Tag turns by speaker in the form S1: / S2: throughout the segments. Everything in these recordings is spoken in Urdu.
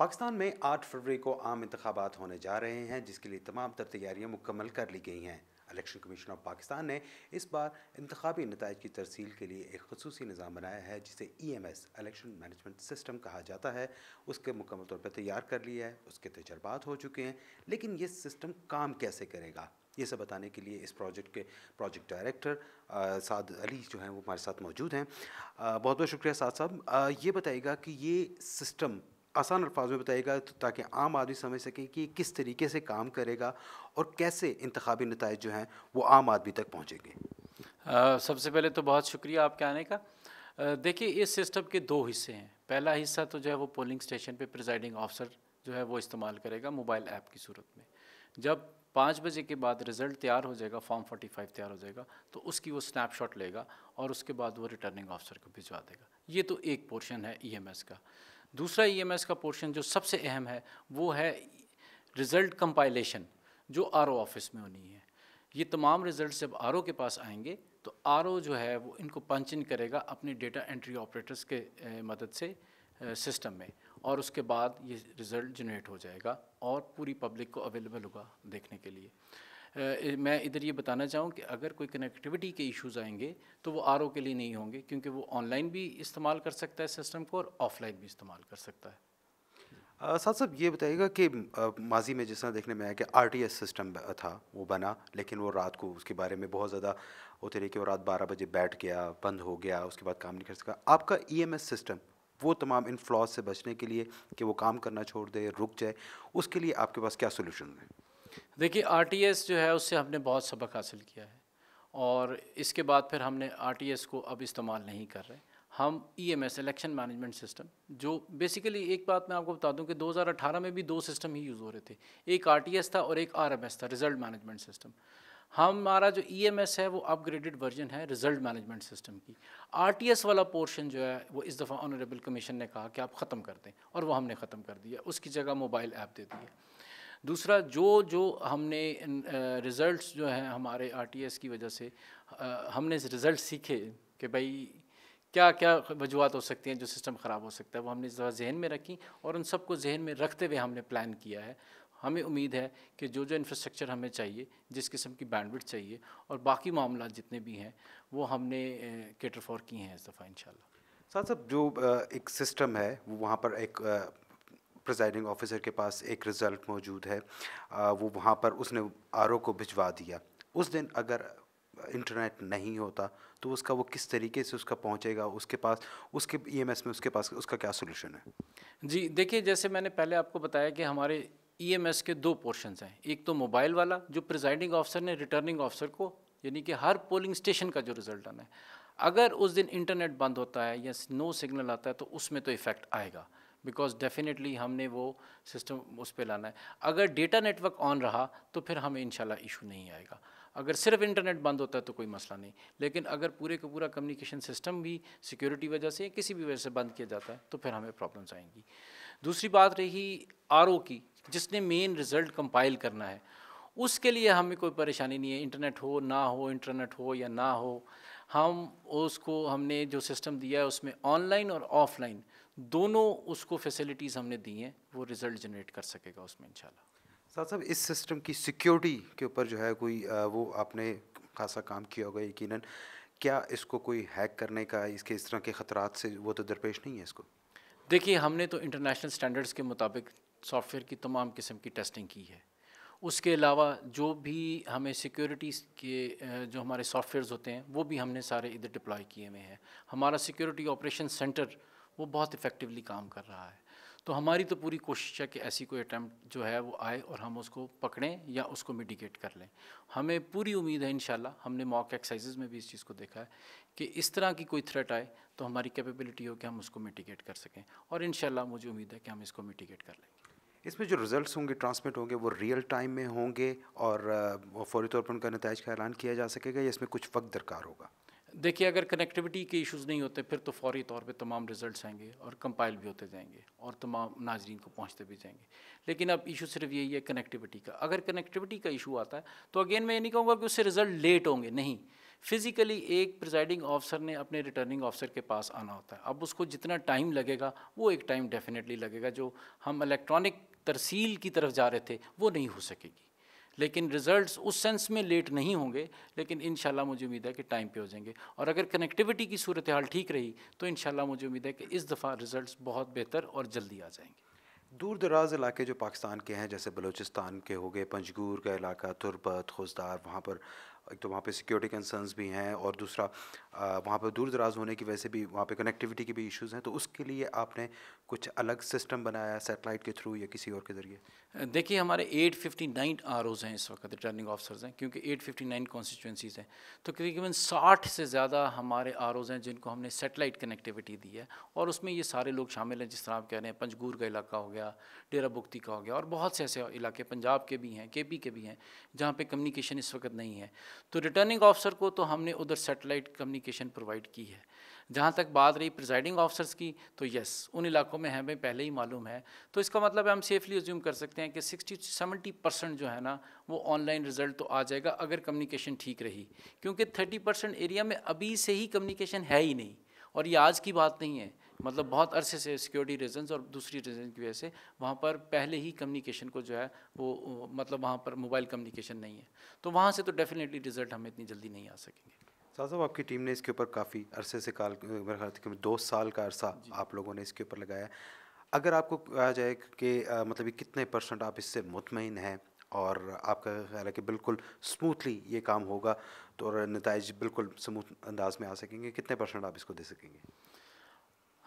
S1: پاکستان میں آٹھ فروری کو عام انتخابات ہونے جا رہے ہیں جس کے لیے تمام تر تیاریاں مکمل کر لی گئی ہیں الیکشن کمیشن آف پاکستان نے اس بار انتخابی نتائج کی ترسیل کے لیے ایک خصوصی نظام بنایا ہے جسے E M S election management system کہا جاتا ہے اس کے مکمل طور پہ تیار کر لیا ہے اس کے تجربات ہو چکے ہیں لیکن یہ سسٹم کام کیسے کرے گا یہ سب بتانے کے لیے اس پروجیکٹ کے پروجیکٹ ڈائریکٹر سعد علی جو ہیں وہ ہمارے ساتھ موجود ہیں بہت بہت شکریہ سعد صاحب یہ بتائیے گا کہ یہ سسٹم آسان الفاظ میں بتائے گا تاکہ عام آدمی سمجھ سکے کہ کس طریقے سے کام کرے گا اور کیسے انتخابی نتائج جو ہیں وہ عام آدمی تک پہنچے
S2: گے سب سے پہلے تو بہت شکریہ آپ کے آنے کا دیکھیے اس سسٹم کے دو حصے ہیں پہلا حصہ تو جو ہے وہ پولنگ اسٹیشن پہ پریزائڈنگ آفسر جو ہے وہ استعمال کرے گا موبائل ایپ کی صورت میں جب پانچ بجے کے بعد ریزلٹ تیار ہو جائے گا فارم فورٹی فائیو تیار ہو جائے گا تو اس کی وہ سنیپ شاٹ لے گا اور اس کے بعد وہ ریٹرننگ آفسر کو بھجوا دے گا یہ تو ایک پورشن ہے ای ایم ایس کا دوسرا ای ایم ایس کا پورشن جو سب سے اہم ہے وہ ہے رزلٹ کمپائلیشن جو آر او آفس میں ہونی ہے یہ تمام رزلٹ جب آر او کے پاس آئیں گے تو آر او جو ہے وہ ان کو پنچ ان کرے گا اپنے ڈیٹا انٹری آپریٹرس کے مدد سے سسٹم میں اور اس کے بعد یہ ریزلٹ جنریٹ ہو جائے گا اور پوری پبلک کو اویلیبل ہوگا دیکھنے کے لیے میں ادھر یہ بتانا چاہوں کہ اگر کوئی کنیکٹیوٹی کے ایشوز آئیں گے تو وہ آر او کے لیے نہیں ہوں گے کیونکہ وہ آن لائن بھی استعمال کر سکتا ہے سسٹم کو اور آف لائن بھی استعمال کر سکتا ہے
S1: ساتھ صاحب یہ بتائیے گا کہ ماضی میں جس طرح دیکھنے میں آیا کہ آر ٹی ایس سسٹم تھا وہ بنا لیکن وہ رات کو اس کے بارے میں بہت زیادہ ہوتے رہے کہ وہ رات بارہ بجے بیٹھ گیا بند ہو گیا اس کے بعد کام نہیں کر سکا آپ کا ای ایم ایس سسٹم وہ تمام ان فلاس سے بچنے کے لیے کہ وہ کام کرنا چھوڑ دے رک جائے اس کے لیے آپ کے پاس کیا سولوشن ہے
S2: دیکھیے آر ٹی ایس جو ہے اس سے ہم نے بہت سبق حاصل کیا ہے اور اس کے بعد پھر ہم نے آر ٹی ایس کو اب استعمال نہیں کر رہے ہم E M S election management system جو بیسیکلی ایک بات میں آپ کو بتا دوں کہ دو ہزار اٹھارہ میں بھی دو سسٹم ہی یوز ہو رہے تھے ایک آر ٹی ایس تھا اور ایک آر ایم ایس تھا ریزلٹ مینجمنٹ سسٹم ہمارا جو ای ایم ایس ہے وہ اپ گریڈڈ ورژن ہے ریزلٹ مینجمنٹ سسٹم کی آر ٹی ایس والا پورشن جو ہے وہ اس دفعہ آنریبل کمیشن نے کہا کہ آپ ختم کر دیں اور وہ ہم نے ختم کر دیا اس کی جگہ موبائل ایپ دے دیے دوسرا جو جو ہم نے رزلٹس جو ہیں ہمارے آر ٹی ایس کی وجہ سے ہم نے رزلٹ سیکھے کہ بھائی کیا کیا وجوہات ہو سکتی ہیں جو سسٹم خراب ہو سکتا ہے وہ ہم نے ذہن میں رکھی اور ان سب کو ذہن میں رکھتے ہوئے ہم نے پلان کیا ہے ہمیں امید ہے کہ جو جو انفراسٹرکچر ہمیں چاہیے جس قسم کی بینڈوڈ چاہیے اور باقی معاملات جتنے بھی ہیں وہ ہم نے کیٹر فور کیے ہیں اس دفعہ انشاءاللہ
S1: ساتھ سب جو ایک سسٹم ہے وہ وہاں پر ایک پریزائڈنگ آفیسر کے پاس ایک رزلٹ موجود ہے وہ وہاں پر اس نے آر او کو بھجوا دیا اس دن اگر انٹرنیٹ نہیں ہوتا تو اس کا وہ کس طریقے سے اس کا پہنچے گا اس کے پاس اس کے ای ایم ایس میں اس کے پاس اس کا کیا سولوشن ہے جی
S2: دیکھیے جیسے میں نے پہلے آپ کو بتایا کہ ہمارے ای ایم ایس کے دو پورشنز ہیں ایک تو موبائل والا جو پریزائڈنگ آفیسر نے ریٹرننگ آفیسر کو یعنی کہ ہر پولنگ اسٹیشن کا جو ریزلٹ آنا ہے اگر اس دن انٹرنیٹ بند ہوتا ہے یا نو سگنل آتا ہے تو اس میں تو افیکٹ آئے گا بیکاز ڈیفینیٹلی ہم نے وہ سسٹم اس پہ لانا ہے اگر ڈیٹا نیٹ ورک آن رہا تو پھر ہمیں ان شاء اللہ ایشو نہیں آئے گا اگر صرف انٹرنیٹ بند ہوتا ہے تو کوئی مسئلہ نہیں لیکن اگر پورے کا پورا کمیونیکیشن سسٹم بھی سیکیورٹی وجہ سے یا کسی بھی وجہ سے بند کیا جاتا ہے تو پھر ہمیں پرابلمس آئیں گی دوسری بات رہی آر او کی جس نے مین رزلٹ کمپائل کرنا ہے اس کے لیے ہمیں کوئی پریشانی نہیں ہے انٹرنیٹ ہو نہ ہو انٹرنیٹ ہو یا نہ ہو ہم اس کو ہم نے جو سسٹم دیا ہے اس میں آن لائن اور آف لائن دونوں اس کو فیسلٹیز ہم نے دی ہیں وہ ریزلٹ جنریٹ کر سکے گا اس میں انشاءاللہ
S1: شاء ساتھ صاحب اس سسٹم کی سیکیورٹی کے اوپر جو ہے کوئی وہ آپ نے خاصا کام کیا ہوگا یقیناً کیا اس کو کوئی ہیک کرنے کا اس کے اس طرح کے خطرات سے وہ تو درپیش نہیں ہے اس کو دیکھیے ہم نے تو انٹرنیشنل اسٹینڈرڈس کے
S2: مطابق سافٹ ویئر کی تمام قسم کی ٹیسٹنگ کی ہے اس کے علاوہ جو بھی ہمیں سیکیورٹیز کے جو ہمارے سافٹ ویئرز ہوتے ہیں وہ بھی ہم نے سارے ادھر ڈپلائی کیے ہوئے ہیں ہمارا سیکیورٹی آپریشن سینٹر وہ بہت افیکٹولی کام کر رہا ہے تو ہماری تو پوری کوشش ہے کہ ایسی کوئی اٹیمپٹ جو ہے وہ آئے اور ہم اس کو پکڑیں یا اس کو میڈیکیٹ کر لیں ہمیں پوری امید ہے انشاءاللہ ہم نے موقع ایکسائزز میں بھی اس چیز کو دیکھا ہے کہ اس طرح کی کوئی تھریٹ آئے تو ہماری کیپیبلٹی ہو کہ ہم اس کو میڈیکیٹ کر سکیں اور انشاءاللہ مجھے امید ہے کہ ہم اس کو میڈیکیٹ
S1: کر لیں اس میں جو ریزلٹس ہوں گے ٹرانسمٹ ہوں گے وہ ریئل ٹائم میں ہوں گے اور فوری طور پر ان کا نتائج کا اعلان کیا جا سکے گا یا اس میں کچھ وقت درکار ہوگا
S2: دیکھیے اگر کنیکٹیوٹی کے ایشوز نہیں ہوتے پھر تو فوری طور پہ تمام ریزلٹس آئیں گے اور کمپائل بھی ہوتے جائیں گے اور تمام ناظرین کو پہنچتے بھی جائیں گے لیکن اب ایشو صرف یہی ہے کنیکٹیوٹی کا اگر کنیکٹیوٹی کا ایشو آتا ہے تو اگین میں یہ نہیں کہوں گا کہ اس سے ریزلٹ لیٹ ہوں گے نہیں فزیکلی ایک پریزائڈنگ آفسر نے اپنے ریٹرننگ آفسر کے پاس آنا ہوتا ہے اب اس کو جتنا ٹائم لگے گا وہ ایک ٹائم ڈیفینیٹلی لگے گا جو ہم الیکٹرانک ترسیل کی طرف جا رہے تھے وہ نہیں ہو سکے گی لیکن ریزلٹس اس سینس میں لیٹ نہیں ہوں گے لیکن انشاءاللہ مجھے امید ہے کہ ٹائم پہ ہو جائیں گے اور اگر کنیکٹیوٹی کی صورتحال ٹھیک رہی تو انشاءاللہ مجھے امید ہے کہ اس دفعہ ریزلٹس بہت بہتر اور جلدی آ جائیں گے
S1: دور دراز علاقے جو پاکستان کے ہیں جیسے بلوچستان کے ہو گئے پنجگور کا علاقہ تربت خوزدار وہاں پر ایک تو وہاں پہ سیکیورٹی کنسرنس بھی ہیں اور دوسرا وہاں پہ دور دراز ہونے کی وجہ سے بھی وہاں پہ کنیکٹیوٹی کے بھی ایشوز ہیں تو اس کے لیے آپ نے کچھ الگ سسٹم بنایا سیٹلائٹ کے تھرو یا کسی اور کے ذریعے دیکھیے ہمارے
S2: eight fifty nine R Os ہیں اس وقت ریٹرننگ آفسرز ہیں کیونکہ ایٹ ففٹی نائن کانسٹیچوئنسیز ہیں تو تقریباً ساٹھ سے زیادہ ہمارے آر اوز ہیں جن کو ہم نے سیٹلائٹ کنیکٹیوٹی دی ہے اور اس میں یہ سارے لوگ شامل ہیں جس طرح آپ کہہ رہے ہیں پنجگور کا علاقہ ہو گیا ڈیرا بکتی کا ہو گیا اور بہت سے ایسے علاقے پنجاب کے بھی ہیں کے پی کے بھی ہیں جہاں پہ کمیونیکیشن اس وقت نہیں ہے تو ریٹرننگ آفسر کو تو ہم نے ادھر سیٹلائٹ کمیونیکیشن پرووائڈ کی ہے جہاں تک بات رہی پریزائڈنگ آفسرس کی تو یس ان علاقوں میں ہمیں پہلے ہی معلوم ہے تو اس کا مطلب ہے ہم سیفلی ازیوم کر سکتے ہیں کہ سکسٹی سیونٹی پرسنٹ جو ہے نا وہ آن لائن ریزلٹ تو آ جائے گا اگر کمیونیکیشن ٹھیک رہی کیونکہ تھرٹی پرسینٹ ایریا میں ابھی سے ہی کمیونیکیشن ہے ہی نہیں اور یہ آج کی بات نہیں ہے مطلب بہت عرصے سے سیکیورٹی ریزنز اور دوسری ریزن کی وجہ سے وہاں پر پہلے ہی کمیونیکیشن کو جو ہے وہ مطلب وہاں پر موبائل کمیونیکیشن نہیں ہے تو وہاں سے تو ڈیفینیٹلی ریزلٹ ہمیں اتنی جلدی نہیں آ سکیں گے
S1: صاحب آپ کی ٹیم نے اس کے اوپر کافی عرصے سے کال خیال دو سال کا عرصہ جی۔ آپ لوگوں نے اس کے اوپر لگایا اگر آپ کو کہا جائے کہ مطلب یہ کتنے پرسنٹ آپ اس سے مطمئن ہیں اور آپ کا خیال ہے کہ بالکل اسموتھلی یہ کام ہوگا تو اور نتائج بالکل سموتھ انداز میں آ سکیں گے کتنے پرسنٹ آپ اس کو دے سکیں گے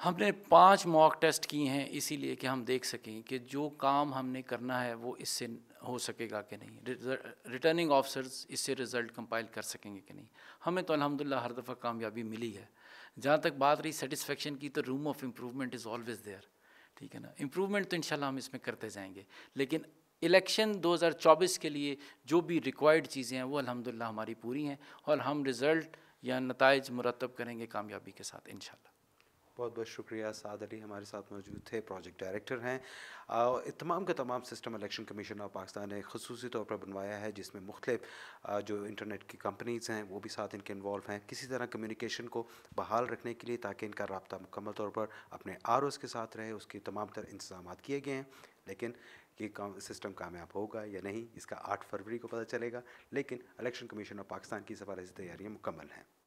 S2: ہم نے پانچ موک ٹیسٹ کی ہیں اسی لیے کہ ہم دیکھ سکیں کہ جو کام ہم نے کرنا ہے وہ اس سے ہو سکے گا کہ نہیں ریٹرننگ آفسرز اس سے ریزلٹ کمپائل کر سکیں گے کہ نہیں ہمیں تو الحمدللہ ہر دفعہ کامیابی ملی ہے جہاں تک بات رہی سیٹسفیکشن کی تو room of improvement is always there ٹھیک ہے نا امپروومنٹ تو انشاءاللہ ہم اس میں کرتے جائیں گے لیکن الیکشن دو ہزار چوبیس کے لیے جو بھی ریکوائرڈ چیزیں ہیں وہ الحمدللہ ہماری پوری ہیں اور ہم ریزلٹ یا نتائج مرتب کریں گے کامیابی کے
S1: ساتھ انشاءاللہ بہت بہت شکریہ سعد علی ہمارے ساتھ موجود تھے پروجیکٹ ڈائریکٹر ہیں تمام کا تمام system election commission of Pakistan نے خصوصی طور پر بنوایا ہے جس میں مختلف جو انٹرنیٹ کی کمپنیز ہیں وہ بھی ساتھ ان کے انوالو ہیں کسی طرح کمیونیکیشن کو بحال رکھنے کے لیے تاکہ ان کا رابطہ مکمل طور پر اپنے آر اوز کے ساتھ رہے اس کی تمام تر انتظامات کیے گئے ہیں لیکن یہ کام سسٹم کامیاب ہوگا یا نہیں اس کا آٹھ فروری کو پتہ چلے گا لیکن الیکشن کمیشن آف پاکستان کی سفر تیاریاں مکمل ہیں